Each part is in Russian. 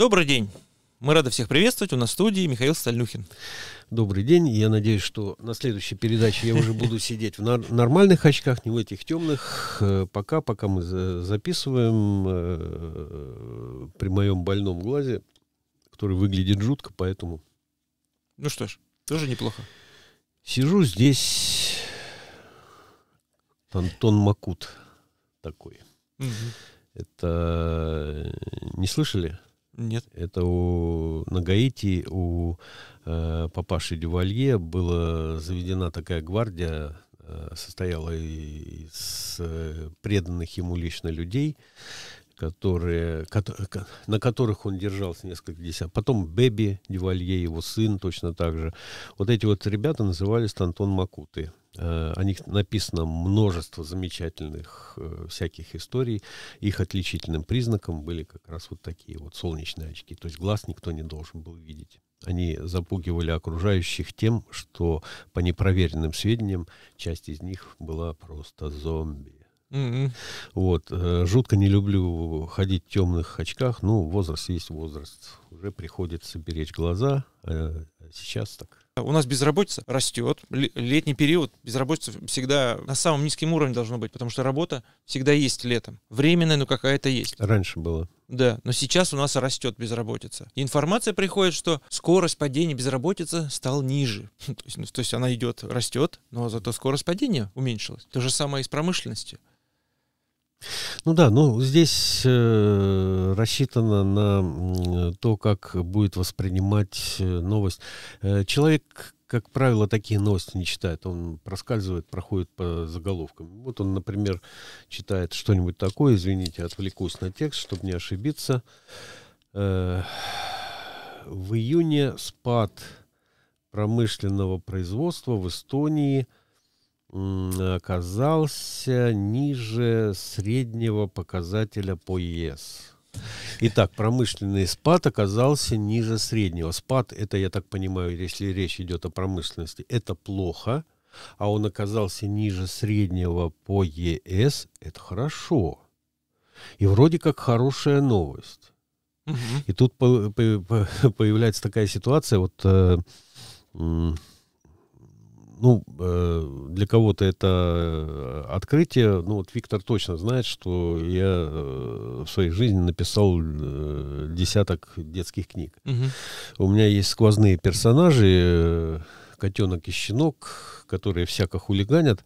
Добрый день. Мы рады всех приветствовать. У нас в студии Михаил Стальнюхин. Добрый день. Я надеюсь, что на следующей передаче я уже буду сидеть в нормальных очках, не в этих темных. Э, пока, пока мы записываем э, при моем больном глазе, который выглядит жутко, поэтому... Ну что ж, тоже неплохо. Сижу здесь Антон Макут такой. Угу. Это э, не слышали? Нет. Это у, на Гаити у э, папаши Дювалье была заведена такая гвардия, э, состояла из э, преданных ему лично людей, которые, на которых он держался несколько десятков. Потом Беби Девалье, его сын точно так же. Вот эти вот ребята назывались Тантон Макуты. Э, о них написано множество замечательных э, всяких историй. Их отличительным признаком были как раз вот такие вот солнечные очки. То есть глаз никто не должен был видеть. Они запугивали окружающих тем, что по непроверенным сведениям часть из них была просто зомби. Mm-hmm. Вот. Э, жутко не люблю ходить в темных очках. Ну, возраст есть возраст. Уже приходится беречь глаза. Э, сейчас так. А у нас безработица растет. Летний период безработица всегда на самом низком уровне должно быть, потому что работа всегда есть летом. Временная, но какая-то есть. Раньше было. Да, но сейчас у нас растет безработица. информация приходит, что скорость падения безработицы стала ниже. то, есть, ну, то есть она идет, растет, но зато скорость падения уменьшилась. То же самое и с промышленностью. Ну да, ну здесь э, рассчитано на то, как будет воспринимать э, новость. Э, человек, как правило, такие новости не читает. Он проскальзывает, проходит по заголовкам. Вот он, например, читает что-нибудь такое. Извините, отвлекусь на текст, чтобы не ошибиться. Э, в июне спад промышленного производства в Эстонии – оказался ниже среднего показателя по ЕС. Итак, промышленный спад оказался ниже среднего. Спад, это, я так понимаю, если речь идет о промышленности, это плохо, а он оказался ниже среднего по ЕС, это хорошо. И вроде как хорошая новость. Угу. И тут по по по появляется такая ситуация, вот э, ну, э, для кого-то это э, открытие. Ну, вот Виктор точно знает, что я э, в своей жизни написал десяток детских книг. Угу. У меня есть сквозные персонажи, котенок и щенок, которые всяко хулиганят.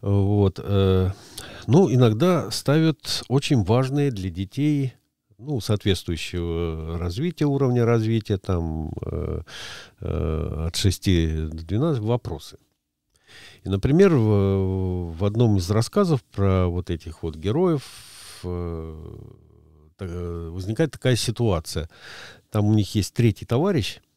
Вот. Ну, иногда ставят очень важные для детей ну, соответствующего развития, уровня развития, там э, э, от 6 до 12 вопросы. И, например, в, в одном из рассказов про вот этих вот героев э, э возникает такая ситуация. Там у них есть третий товарищ –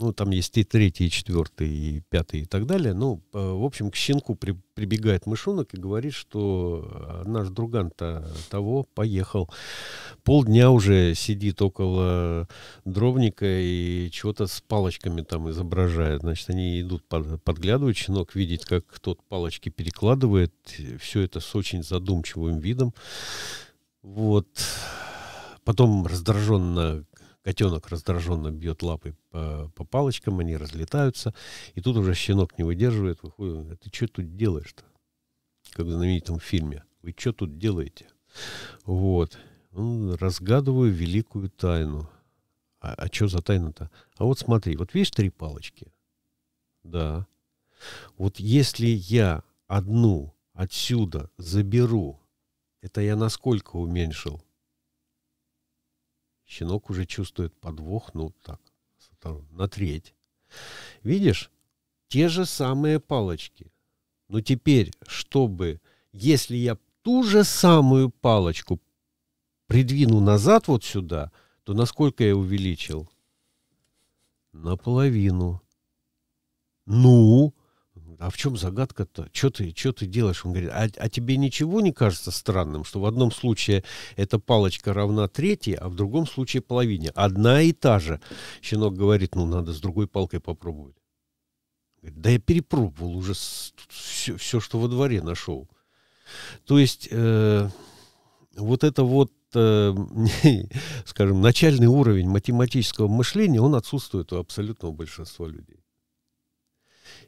ну, там есть и третий, и четвертый, и пятый, и так далее. Ну, э, в общем, к щенку при, прибегает мышонок и говорит, что э, наш друган-то того поехал. Полдня уже сидит около дровника и чего-то с палочками там изображает. Значит, они идут, под, подглядывают. Щенок видит, как тот палочки перекладывает. Все это с очень задумчивым видом. Вот. Потом раздраженно Котенок раздраженно бьет лапой по, по палочкам, они разлетаются. И тут уже щенок не выдерживает, выходит, говорит, «А ты что тут делаешь-то? Как в знаменитом фильме. Вы что тут делаете? Вот. Ну, разгадываю великую тайну. А, а что за тайна-то? А вот смотри, вот видишь три палочки? Да. Вот если я одну отсюда заберу, это я насколько уменьшил Щенок уже чувствует подвох, ну так, на треть. Видишь, те же самые палочки. Но теперь, чтобы, если я ту же самую палочку придвину назад вот сюда, то насколько я увеличил? Наполовину. Ну, а в чем загадка-то? Что ты, что ты делаешь? Он говорит, а, а тебе ничего не кажется странным, что в одном случае эта палочка равна третьей, а в другом случае половине? Одна и та же. Щенок говорит, ну, надо с другой палкой попробовать. Говорит, да я перепробовал уже все, все что во дворе нашел. То есть э, вот это вот э, скажем, начальный уровень математического мышления, он отсутствует у абсолютного большинства людей.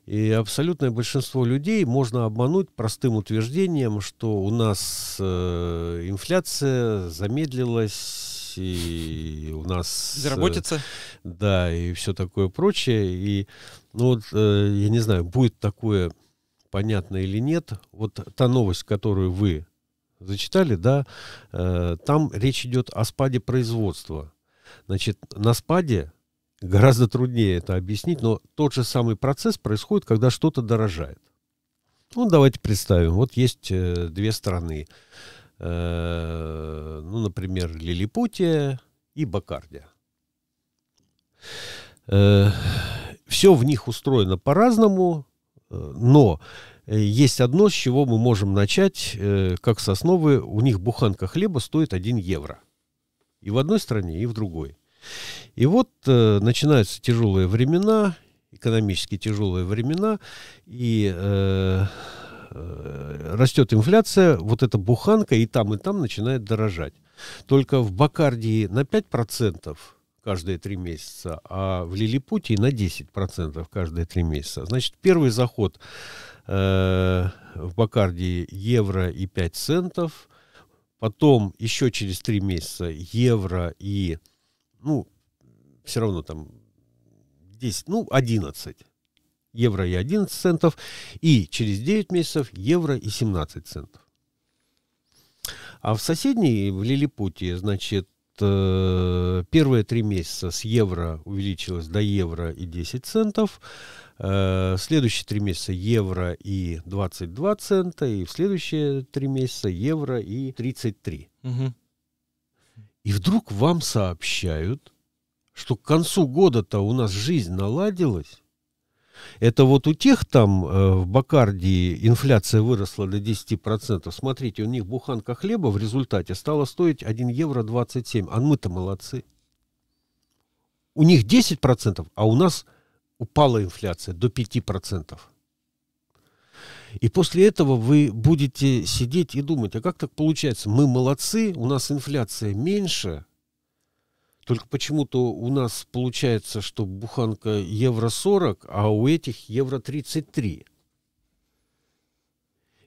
И абсолютное большинство людей можно обмануть простым утверждением, что у нас э, инфляция замедлилась, и у нас... Э, Заработится. Э, да, и все такое прочее. И, ну вот, э, я не знаю, будет такое понятно или нет. Вот та новость, которую вы зачитали, да, э, там речь идет о спаде производства. Значит, на спаде гораздо труднее это объяснить, но тот же самый процесс происходит, когда что-то дорожает. Ну, давайте представим, вот есть э, две страны, э, ну, например, Лилипутия и Бакардия. Э, все в них устроено по-разному, э, но э, есть одно, с чего мы можем начать, э, как с основы. у них буханка хлеба стоит 1 евро. И в одной стране, и в другой. И вот э, начинаются тяжелые времена, экономически тяжелые времена, и э, э, растет инфляция, вот эта буханка и там, и там начинает дорожать. Только в Бакардии на 5% каждые три месяца, а в Лилипутии на 10% каждые три месяца. Значит, первый заход э, в Бакардии евро и 5 центов, потом еще через три месяца евро и ну, все равно там 10, ну, 11. Евро и 11 центов. И через 9 месяцев евро и 17 центов. А в соседней, в Лилипутии, значит, э, первые три месяца с евро увеличилось до евро и 10 центов, э, следующие три месяца евро и 22 цента, и в следующие три месяца евро и 33. Угу. И вдруг вам сообщают, что к концу года-то у нас жизнь наладилась. Это вот у тех там э, в Бакардии инфляция выросла до 10%. Смотрите, у них буханка хлеба в результате стала стоить 1 евро 27. А мы-то молодцы. У них 10%, а у нас упала инфляция до 5%. И после этого вы будете сидеть и думать, а как так получается? Мы молодцы, у нас инфляция меньше, только почему-то у нас получается, что буханка евро 40, а у этих евро 33.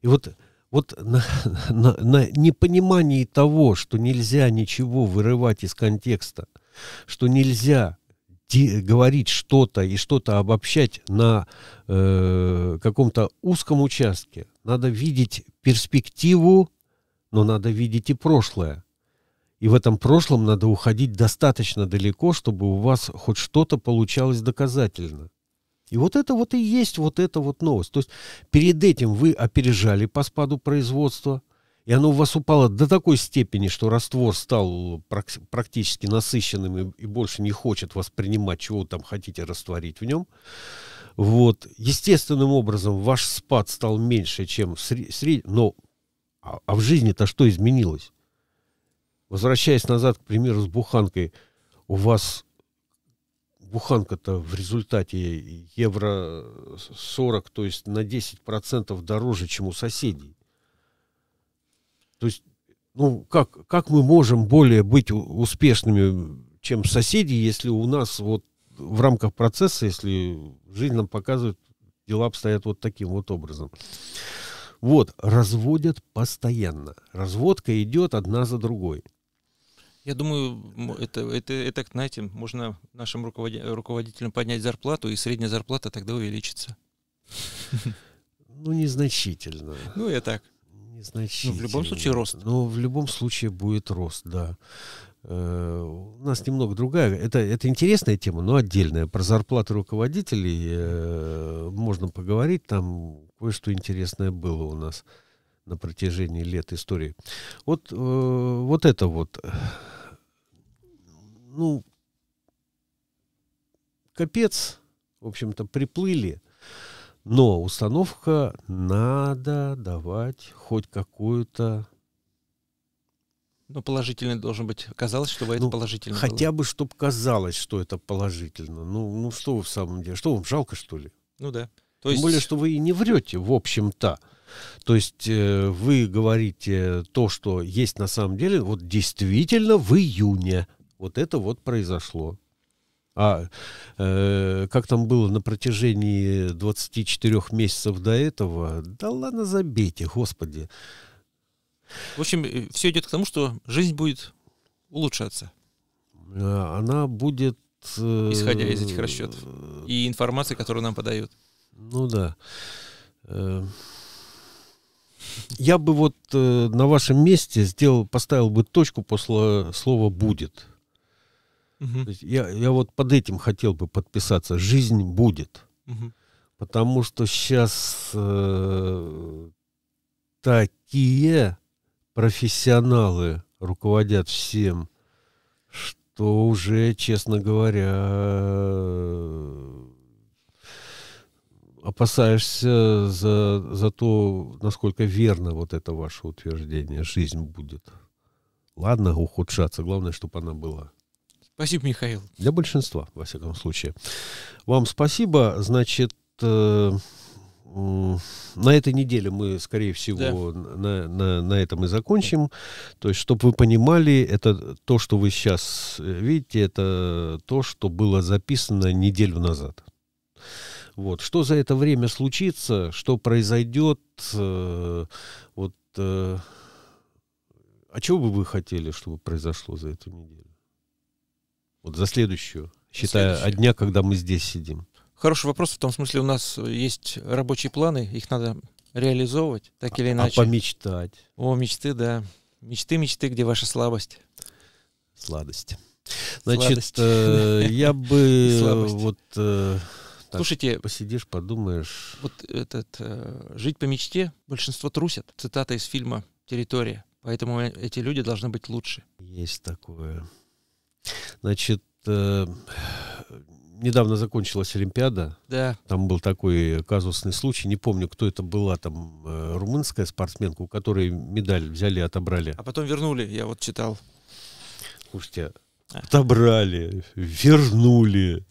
И вот, вот на, на, на непонимании того, что нельзя ничего вырывать из контекста, что нельзя те, говорить что-то и что-то обобщать на э, каком-то узком участке. Надо видеть перспективу, но надо видеть и прошлое. И в этом прошлом надо уходить достаточно далеко, чтобы у вас хоть что-то получалось доказательно. И вот это вот и есть вот эта вот новость. То есть перед этим вы опережали по спаду производства, и оно у вас упало до такой степени, что раствор стал практически насыщенным и, больше не хочет воспринимать, чего вы там хотите растворить в нем. Вот. Естественным образом ваш спад стал меньше, чем средний. Но а, а в жизни-то что изменилось? Возвращаясь назад, к примеру, с буханкой, у вас буханка-то в результате евро 40, то есть на 10% дороже, чем у соседей. То есть, ну, как, как мы можем более быть успешными, чем соседи, если у нас вот в рамках процесса, если жизнь нам показывает, дела обстоят вот таким вот образом. Вот, разводят постоянно. Разводка идет одна за другой. Я думаю, это, это, это знаете, можно нашим руководи, руководителям поднять зарплату, и средняя зарплата тогда увеличится. Ну, незначительно. Ну, я так незначительно. Ну, в любом случае рост. Но ну, в любом случае будет рост, да. Э, у нас немного другая. Это, это интересная тема, но отдельная. Про зарплаты руководителей э, можно поговорить. Там кое-что интересное было у нас на протяжении лет истории. Вот, э, вот это вот. Ну, капец, в общем-то, приплыли но установка надо давать хоть какую-то... Ну, положительный должен быть. Казалось, что ну, это положительно. Хотя было. бы, чтобы казалось, что это положительно. Ну, ну что вы в самом деле? Что вам жалко, что ли? Ну да. То есть... Тем более, что вы и не врете, в общем-то. То есть э, вы говорите то, что есть на самом деле, вот действительно в июне вот это вот произошло. А э, как там было на протяжении 24 месяцев до этого? Да ладно, забейте, господи. В общем, э, все идет к тому, что жизнь будет улучшаться. Э, она будет... Э, Исходя из этих расчетов. И информации, которую нам подают. Ну да. Э, я бы вот на вашем месте сделал, поставил бы точку после слова «будет». Угу. Есть, я, я вот под этим хотел бы подписаться. Жизнь будет. Угу. Потому что сейчас э, такие профессионалы руководят всем, что уже, честно говоря, опасаешься за, за то, насколько верно вот это ваше утверждение. Жизнь будет. Ладно, ухудшаться, главное, чтобы она была. Спасибо, Михаил. Для большинства, во всяком случае. Вам спасибо. Значит, э, э, на этой неделе мы, скорее всего, да. на, на, на этом и закончим. То есть, чтобы вы понимали, это то, что вы сейчас э, видите, это то, что было записано неделю назад. Вот. Что за это время случится, что произойдет, э, вот, э, а чего бы вы хотели, чтобы произошло за эту неделю? Вот за следующую, считая от дня, когда мы здесь сидим. Хороший вопрос в том смысле, у нас есть рабочие планы, их надо реализовывать, так а или а иначе. А помечтать. О, мечты, да. Мечты, мечты, где ваша слабость? Сладость. Значит, Сладость. Э, я бы вот... Э, так, Слушайте, посидишь, подумаешь. Вот этот э, жить по мечте большинство трусят. Цитата из фильма "Территория". Поэтому э, эти люди должны быть лучше. Есть такое. Значит, э, недавно закончилась Олимпиада. Да. Там был такой казусный случай. Не помню, кто это была, там э, румынская спортсменка, у которой медаль взяли и отобрали. А потом вернули, я вот читал. Слушайте, а. отобрали, вернули.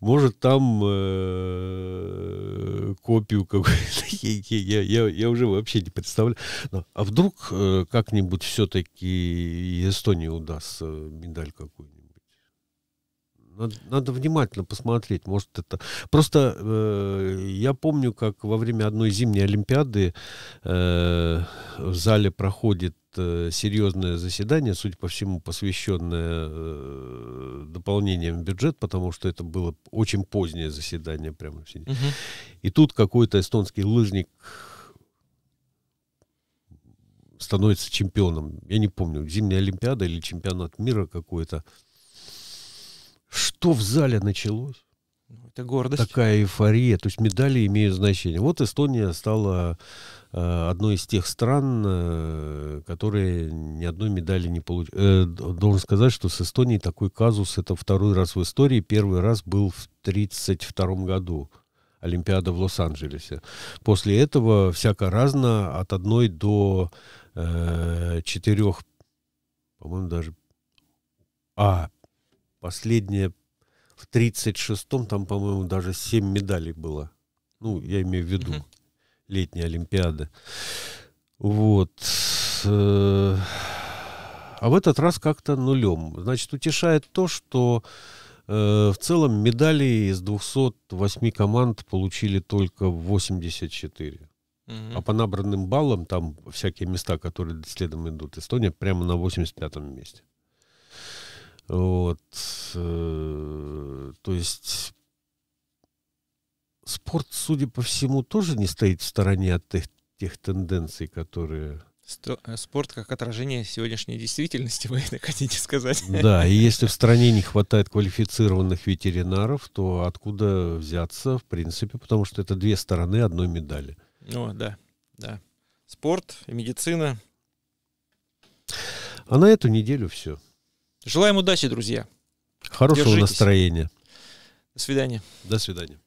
Может, там э, копию какую-то. Я, я, я уже вообще не представляю. Но, а вдруг э, как-нибудь все-таки Эстонии удастся э, медаль какую-нибудь? Надо, надо внимательно посмотреть. Может, это... Просто э, я помню, как во время одной зимней Олимпиады э, в зале проходит э, серьезное заседание, судя по всему, посвященное э, дополнениям бюджет, потому что это было очень позднее заседание прямо. Угу. И тут какой-то эстонский лыжник становится чемпионом. Я не помню, зимняя Олимпиада или чемпионат мира какой-то. Что в зале началось? Ну, это гордость. Такая эйфория. То есть медали имеют значение. Вот Эстония стала э, одной из тех стран, э, которые ни одной медали не получили. Э, должен сказать, что с Эстонией такой казус. Это второй раз в истории. Первый раз был в 1932 году. Олимпиада в Лос-Анджелесе. После этого всяко разно от одной до э, четырех, по-моему, даже... А, последнее в 36-м, там, по-моему, даже 7 медалей было. Ну, я имею в виду mm-hmm. летние Олимпиады. Вот. Э, а в этот раз как-то нулем. Значит, утешает то, что э, в целом медалей из 208 команд получили только 84. Угу. А по набранным баллам там всякие места, которые следом идут, Эстония прямо на 85-м месте. Вот. Э, то есть спорт, судя по всему, тоже не стоит в стороне от тех, тех тенденций, которые... Э, спорт как отражение сегодняшней действительности, вы это хотите сказать? Да, и если в стране не хватает квалифицированных ветеринаров, то откуда взяться, в принципе, потому что это две стороны одной медали. О, да, да. Спорт, и медицина. А на эту неделю все. Желаем удачи, друзья. Хорошего Держитесь. настроения. До свидания. До свидания.